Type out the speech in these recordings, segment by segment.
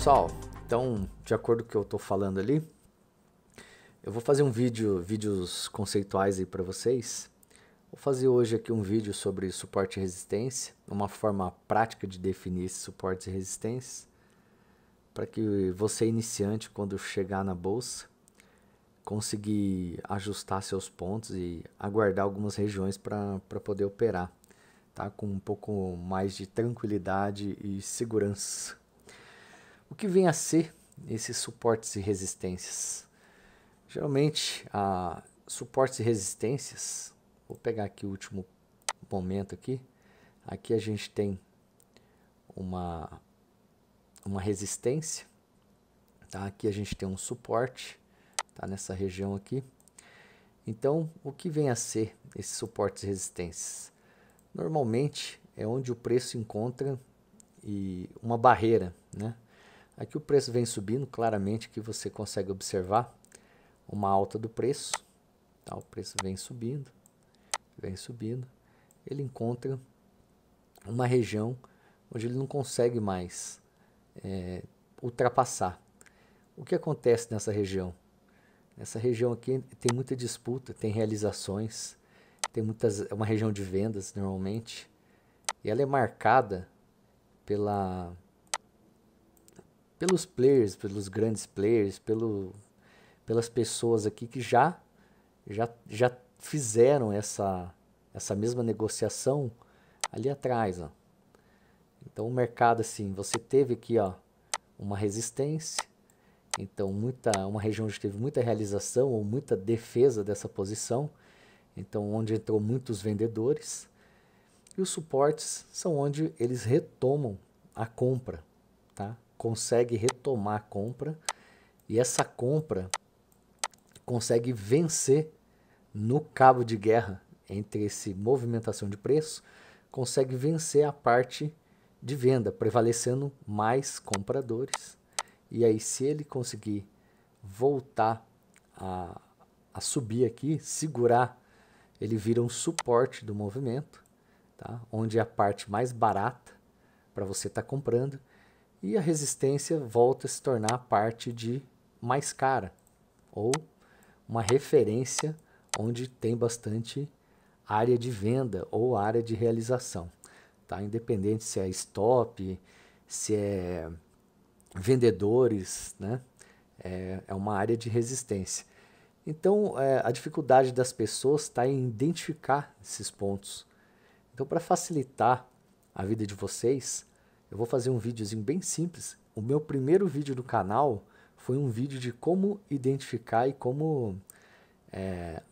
pessoal, então, de acordo com o que eu estou falando ali, eu vou fazer um vídeo, vídeos conceituais aí para vocês. Vou fazer hoje aqui um vídeo sobre suporte e resistência, uma forma prática de definir esses suportes e resistências, para que você iniciante, quando chegar na bolsa, conseguir ajustar seus pontos e aguardar algumas regiões para poder operar, tá? Com um pouco mais de tranquilidade e segurança. O que vem a ser esses suportes e resistências? Geralmente, a suportes e resistências, vou pegar aqui o último momento aqui. Aqui a gente tem uma, uma resistência, tá? Aqui a gente tem um suporte, tá? Nessa região aqui. Então, o que vem a ser esses suportes e resistências? Normalmente é onde o preço encontra e uma barreira, né? Aqui o preço vem subindo, claramente que você consegue observar uma alta do preço. Tá? O preço vem subindo, vem subindo. Ele encontra uma região onde ele não consegue mais é, ultrapassar. O que acontece nessa região? Nessa região aqui tem muita disputa, tem realizações, tem muitas, é uma região de vendas normalmente, e ela é marcada pela pelos players, pelos grandes players, pelo, pelas pessoas aqui que já já, já fizeram essa, essa mesma negociação ali atrás. Ó. Então o mercado assim, você teve aqui ó, uma resistência, então muita, uma região onde teve muita realização ou muita defesa dessa posição, então onde entrou muitos vendedores. E os suportes são onde eles retomam a compra, tá? consegue retomar a compra e essa compra consegue vencer no cabo de guerra entre esse movimentação de preço, consegue vencer a parte de venda, prevalecendo mais compradores. E aí, se ele conseguir voltar a, a subir aqui, segurar, ele vira um suporte do movimento, tá? onde é a parte mais barata para você estar tá comprando e a resistência volta a se tornar parte de mais cara ou uma referência onde tem bastante área de venda ou área de realização, tá? Independente se é stop, se é vendedores, né? É, é uma área de resistência. Então, é, a dificuldade das pessoas está em identificar esses pontos. Então, para facilitar a vida de vocês, eu vou fazer um videozinho bem simples. O meu primeiro vídeo do canal foi um vídeo de como identificar e como é,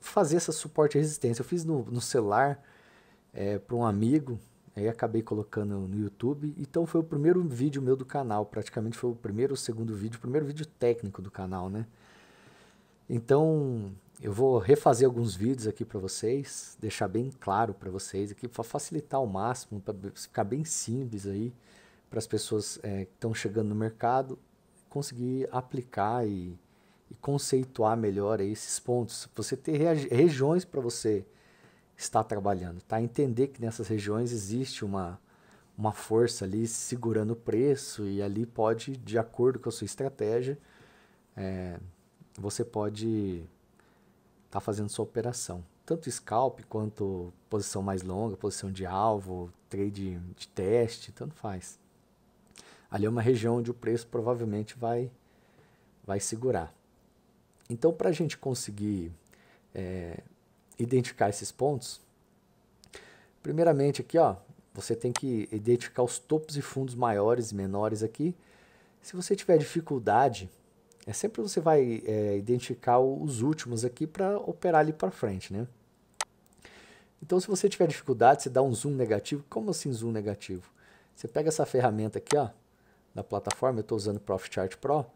fazer essa suporte à resistência. Eu fiz no, no celular é, para um amigo, aí acabei colocando no YouTube. Então foi o primeiro vídeo meu do canal, praticamente foi o primeiro ou segundo vídeo, o primeiro vídeo técnico do canal, né? Então eu vou refazer alguns vídeos aqui para vocês, deixar bem claro para vocês aqui, para facilitar ao máximo, para ficar bem simples aí, para as pessoas é, que estão chegando no mercado conseguir aplicar e, e conceituar melhor esses pontos. Você ter regiões para você estar trabalhando, tá? Entender que nessas regiões existe uma, uma força ali segurando o preço e ali pode, de acordo com a sua estratégia, é, você pode está fazendo sua operação. Tanto scalp quanto posição mais longa, posição de alvo, trade de teste, tanto faz. Ali é uma região onde o preço provavelmente vai, vai segurar. Então, para a gente conseguir é, identificar esses pontos, primeiramente aqui, ó, você tem que identificar os topos e fundos maiores e menores aqui. Se você tiver dificuldade é sempre você vai é, identificar os últimos aqui para operar ali para frente, né? Então, se você tiver dificuldade, você dá um zoom negativo. Como assim zoom negativo? Você pega essa ferramenta aqui, ó, da plataforma, eu estou usando o Profit Chart Pro,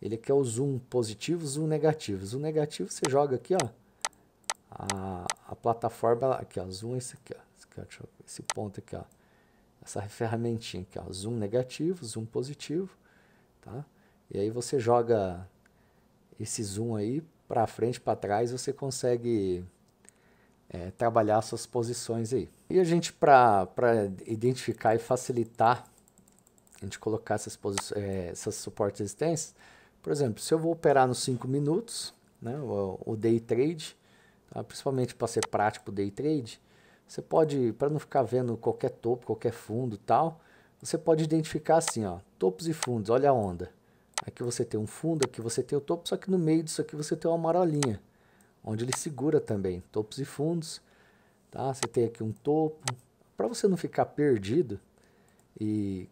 ele quer o zoom positivo, zoom negativo. Zoom negativo, você joga aqui, ó, a, a plataforma, aqui, ó, zoom esse aqui, ó, esse, aqui, ó, esse ponto aqui, ó, essa ferramentinha aqui, ó, zoom negativo, zoom positivo, tá? E aí você joga esse zoom aí para frente, para trás, você consegue é, trabalhar suas posições aí. E a gente, para identificar e facilitar, a gente colocar essas, posições, é, essas suportes resistências, por exemplo, se eu vou operar nos 5 minutos, né, o, o, day trade, tá, principalmente para ser prático o day trade, você pode, para não ficar vendo qualquer topo, qualquer fundo tal, você pode identificar assim, ó, topos e fundos, olha a onda. Aqui é você tem um fundo, aqui é você tem o topo, só que no meio disso aqui você tem uma marolinha, onde ele segura também topos e fundos. Tá? Você tem aqui um topo. Para você não ficar perdido e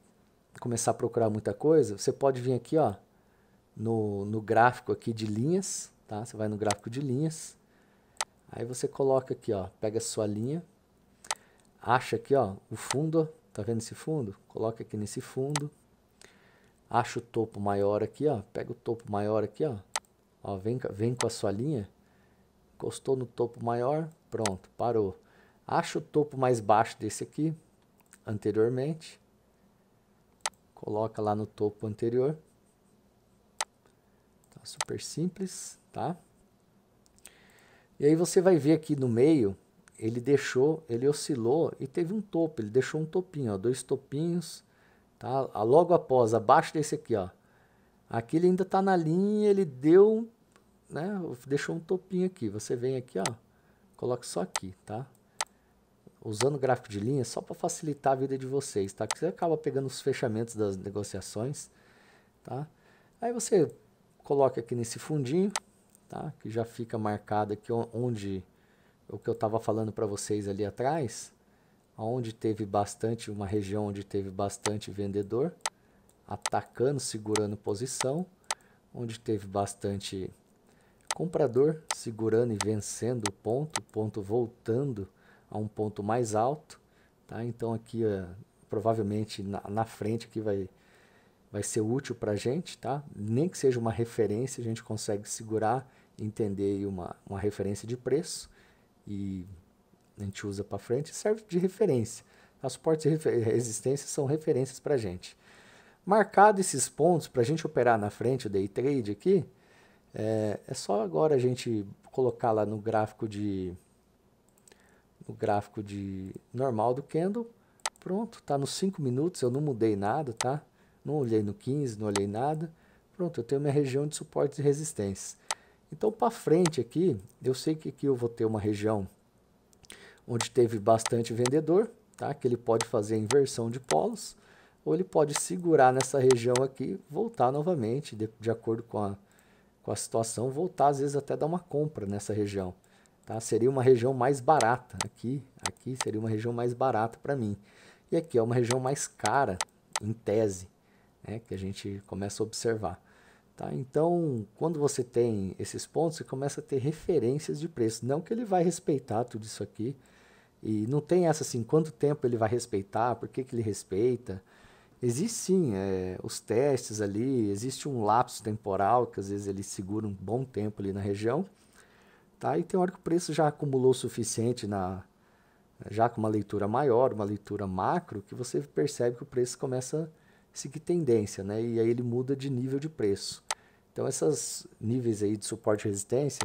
começar a procurar muita coisa, você pode vir aqui ó, no, no gráfico aqui de linhas. Tá? Você vai no gráfico de linhas. Aí você coloca aqui, ó, pega a sua linha, acha aqui ó, o fundo, tá vendo esse fundo? Coloca aqui nesse fundo acha o topo maior aqui, ó, pega o topo maior aqui, ó, ó vem, vem com a sua linha, encostou no topo maior, pronto, parou. Acha o topo mais baixo desse aqui, anteriormente, coloca lá no topo anterior, tá super simples, tá? E aí você vai ver aqui no meio, ele deixou, ele oscilou e teve um topo, ele deixou um topinho, ó, dois topinhos, Tá? Ah, logo após, abaixo desse aqui, ó. Aqui ele ainda está na linha, ele deu, né? Deixou um topinho aqui. Você vem aqui, ó. Coloca só aqui, tá? Usando gráfico de linha só para facilitar a vida de vocês, tá? você acaba pegando os fechamentos das negociações, tá? Aí você coloca aqui nesse fundinho, tá? Que já fica marcado aqui onde o que eu estava falando para vocês ali atrás, onde teve bastante, uma região onde teve bastante vendedor atacando, segurando posição, onde teve bastante comprador segurando e vencendo o ponto, o ponto voltando a um ponto mais alto, tá? Então aqui eh, provavelmente na, na, frente aqui vai vai ser útil para a gente, tá? Nem que seja uma referência, a gente consegue segurar, entender uma, uma referência de preço e a gente usa para frente, serve de referência. As suportes e resistências são referências para a gente. Marcado esses pontos, para a gente operar na frente o day trade aqui, é, é só agora a gente colocar lá no gráfico de no gráfico de normal do candle. Pronto, tá nos 5 minutos, eu não mudei nada, tá? Não olhei no 15, não olhei nada. Pronto, eu tenho minha região de suportes e resistências. Então, para frente aqui, eu sei que aqui eu vou ter uma região onde teve bastante vendedor, tá? que ele pode fazer a inversão de polos, ou ele pode segurar nessa região aqui, voltar novamente, de, de acordo com a, com a situação, voltar às vezes até dar uma compra nessa região. Tá? Seria uma região mais barata aqui, aqui seria uma região mais barata para mim. E aqui é uma região mais cara, em tese, né? que a gente começa a observar. Tá? Então, quando você tem esses pontos, você começa a ter referências de preço. Não que ele vai respeitar tudo isso aqui, e não tem essa assim, quanto tempo ele vai respeitar, por que, que ele respeita. Existe sim é, os testes ali, existe um lapso temporal, que às vezes ele segura um bom tempo ali na região. Tá? E tem hora que o preço já acumulou o suficiente na, já com uma leitura maior, uma leitura macro, que você percebe que o preço começa a seguir tendência, né? E aí ele muda de nível de preço. Então, esses níveis aí de suporte e resistência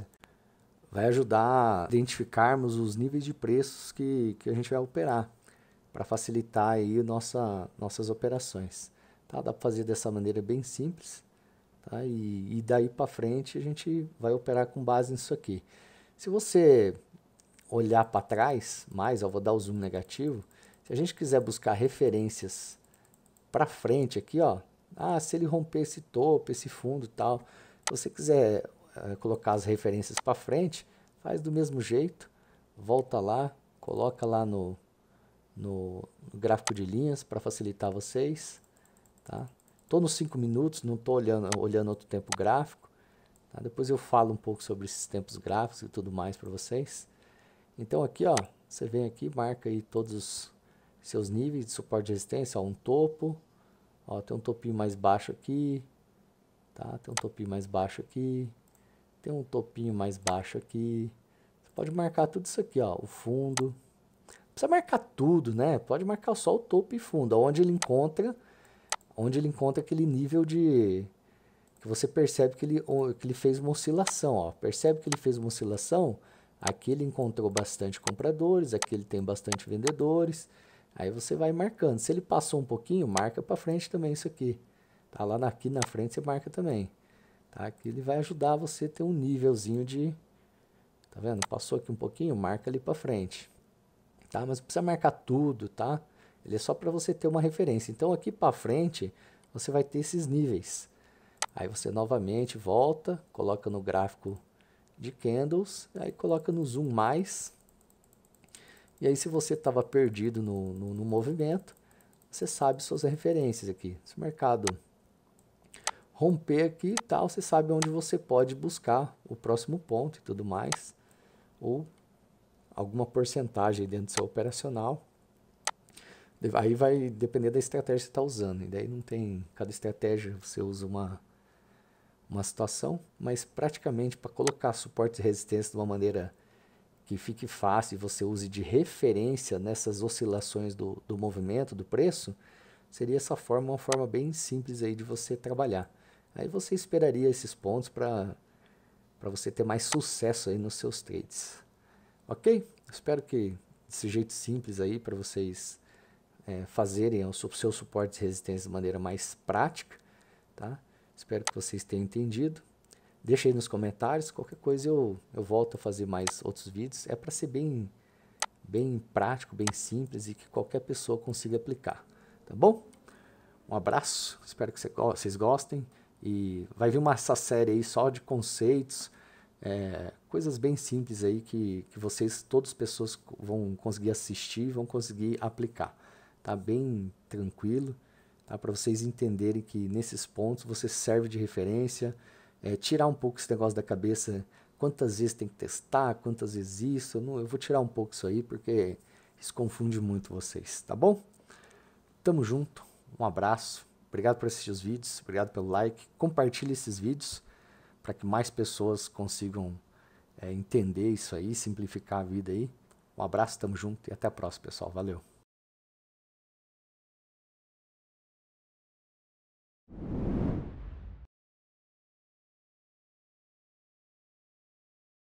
vai ajudar a identificarmos os níveis de preços que, que a gente vai operar, para facilitar aí nossa, nossas operações. Tá? Dá para fazer dessa maneira bem simples, tá? e, e daí para frente a gente vai operar com base nisso aqui. Se você olhar para trás mais, eu vou dar o zoom negativo, se a gente quiser buscar referências para frente aqui, ó, ah, se ele romper esse topo, esse fundo e tal, se você quiser eh, colocar as referências para frente, faz do mesmo jeito, volta lá, coloca lá no, no, no gráfico de linhas para facilitar vocês. Tá? Tô nos 5 minutos, não estou olhando, olhando outro tempo gráfico. Tá? Depois eu falo um pouco sobre esses tempos gráficos e tudo mais para vocês. Então aqui, ó, você vem aqui, marca aí todos os seus níveis de suporte de resistência, ó, um topo, ó, tem um topinho mais baixo aqui, tá? Tem um topinho mais baixo aqui, tem um topinho mais baixo aqui. Você pode marcar tudo isso aqui, ó, o fundo. Não precisa marcar tudo, né? Pode marcar só o topo e fundo, onde ele encontra, onde ele encontra aquele nível de que você percebe que ele, que ele fez uma oscilação, ó. Percebe que ele fez uma oscilação? Aqui ele encontrou bastante compradores, aqui ele tem bastante vendedores. Aí você vai marcando. Se ele passou um pouquinho, marca para frente também isso aqui. Tá lá na, aqui na frente você marca também. Tá? Que ele vai ajudar você a ter um nívelzinho de... Tá vendo? Passou aqui um pouquinho, marca ali para frente. Tá? Mas não precisa marcar tudo, tá? Ele é só para você ter uma referência. Então aqui para frente, você vai ter esses níveis. Aí você novamente volta, coloca no gráfico de candles, aí coloca no zoom mais. E aí se você estava perdido no, no, no movimento, você sabe suas referências aqui. Se o mercado romper aqui e tal, você sabe onde você pode buscar o próximo ponto e tudo mais, ou alguma porcentagem dentro do seu operacional. Aí vai depender da estratégia que você está usando, e daí não tem, cada estratégia você usa uma, uma situação, mas praticamente para colocar suporte e resistência de uma maneira que fique fácil e você use de referência nessas oscilações do, do movimento, do preço, seria essa forma, uma forma bem simples aí de você trabalhar. Aí você esperaria esses pontos para você ter mais sucesso aí nos seus trades. Ok? Espero que desse jeito simples aí para vocês é, fazerem o seu suporte de resistência de maneira mais prática, tá? Espero que vocês tenham entendido. Deixa aí nos comentários, qualquer coisa eu, eu volto a fazer mais outros vídeos. É para ser bem, bem prático, bem simples e que qualquer pessoa consiga aplicar, tá bom? Um abraço, espero que vocês gostem. E vai vir uma essa série aí só de conceitos, é, coisas bem simples aí que, que vocês, todas as pessoas vão conseguir assistir, vão conseguir aplicar. Tá bem tranquilo, tá? Para vocês entenderem que nesses pontos você serve de referência, é, tirar um pouco esse negócio da cabeça, quantas vezes tem que testar, quantas vezes isso, eu, não, eu vou tirar um pouco isso aí porque isso confunde muito vocês, tá bom? Tamo junto, um abraço. Obrigado por assistir os vídeos, obrigado pelo like. Compartilhe esses vídeos para que mais pessoas consigam é, entender isso aí, simplificar a vida aí. Um abraço, tamo junto e até a próxima, pessoal. Valeu!